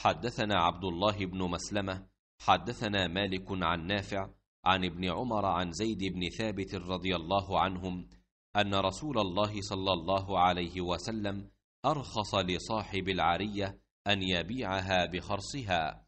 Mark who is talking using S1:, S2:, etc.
S1: حدثنا عبد الله بن مسلمة حدثنا مالك عن نافع عن ابن عمر عن زيد بن ثابت رضي الله عنهم أن رسول الله صلى الله عليه وسلم أرخص لصاحب العرية أن يبيعها بخرصها